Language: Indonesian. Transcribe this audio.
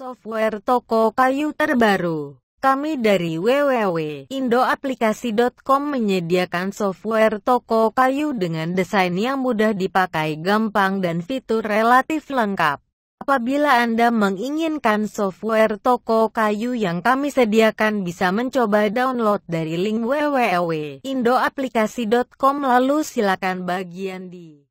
software toko kayu terbaru. Kami dari www.indoaplikasi.com menyediakan software toko kayu dengan desain yang mudah dipakai gampang dan fitur relatif lengkap. Apabila Anda menginginkan software toko kayu yang kami sediakan bisa mencoba download dari link www.indoaplikasi.com lalu silakan bagian di